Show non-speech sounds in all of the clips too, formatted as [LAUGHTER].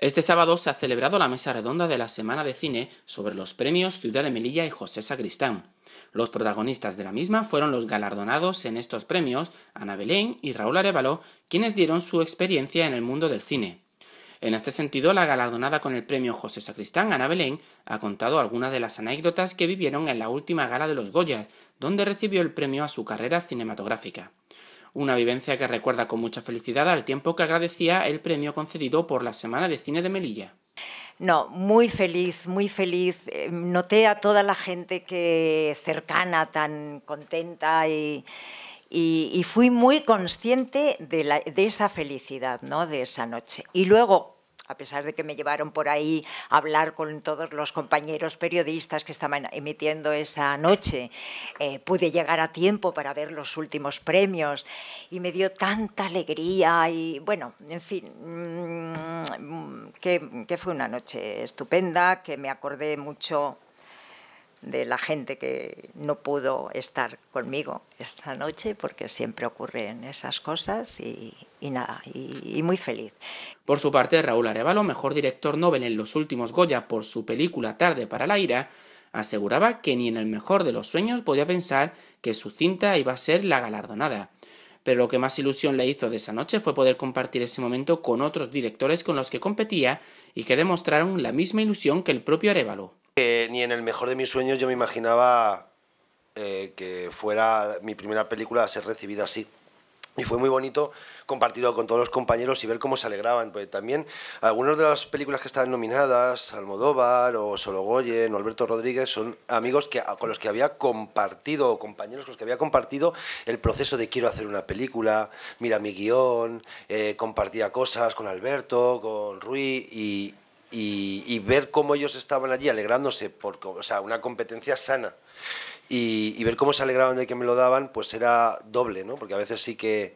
Este sábado se ha celebrado la mesa redonda de la Semana de Cine sobre los premios Ciudad de Melilla y José Sacristán. Los protagonistas de la misma fueron los galardonados en estos premios Ana Belén y Raúl Arevalo, quienes dieron su experiencia en el mundo del cine. En este sentido, la galardonada con el premio José Sacristán, Ana Belén, ha contado algunas de las anécdotas que vivieron en la última gala de los Goyas, donde recibió el premio a su carrera cinematográfica. Una vivencia que recuerda con mucha felicidad al tiempo que agradecía el premio concedido por la Semana de Cine de Melilla. No, muy feliz, muy feliz. Eh, noté a toda la gente que cercana, tan contenta y, fui muy consciente de, de esa felicidad, ¿no? De esa noche. Y luego a pesar de que me llevaron por ahí a hablar con todos los compañeros periodistas que estaban emitiendo esa noche, eh, pude llegar a tiempo para ver los últimos premios y me dio tanta alegría y bueno, en fin, mm, que fue una noche estupenda, que me acordé mucho de la gente que no pudo estar conmigo esa noche, porque siempre ocurren esas cosas y, nada, y, y, muy feliz. Por su parte, Raúl Arevalo, mejor director Nobel en los últimos Goya por su película Tarde para la Ira, aseguraba que ni en el mejor de los sueños podía pensar que su cinta iba a ser la galardonada. Pero lo que más ilusión le hizo de esa noche fue poder compartir ese momento con otros directores con los que competía y que demostraron la misma ilusión que el propio Arevalo que ni en el mejor de mis sueños yo me imaginaba eh, que fuera mi primera película a ser recibida así. Y fue muy bonito compartirlo con todos los compañeros y ver cómo se alegraban. Porque también algunas de las películas que estaban nominadas, Almodóvar o Sologoyen o Alberto Rodríguez, son amigos que, con los que había compartido, compañeros con los que había compartido el proceso de quiero hacer una película, mira mi guión, eh, compartía cosas con Alberto, con Rui y, y, ver cómo ellos estaban allí alegrándose, por, o sea, una competencia sana. Y, y ver cómo se alegraban de que me lo daban, pues era doble, ¿no? Porque a veces sí que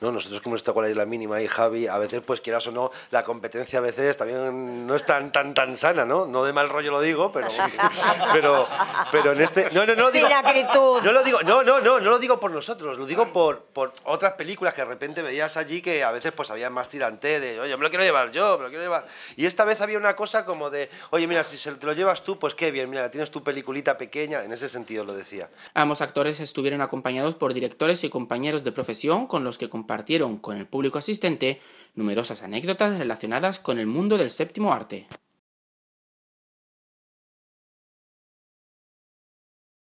no, nosotros como hemos cuál es la mínima y Javi, a veces, pues quieras o no, la competencia a veces también no es tan tan sana, ¿no? No de mal rollo lo digo, pero [LAUGHS] pero, en este no no no no lo digo no no no no lo digo por nosotros, lo digo por, por otras películas que de repente veías allí que a veces pues había más tirante de oye me lo quiero llevar yo me lo quiero llevar y esta vez había una cosa como de oye mira si se te lo llevas tú pues qué bien mira tienes tu peliculita pequeña en ese sentido lo decía. Ambos actores estuvieron acompañados por directores y compañeros de profesión con los que compartieron con el público asistente numerosas anécdotas relacionadas con el mundo del séptimo arte.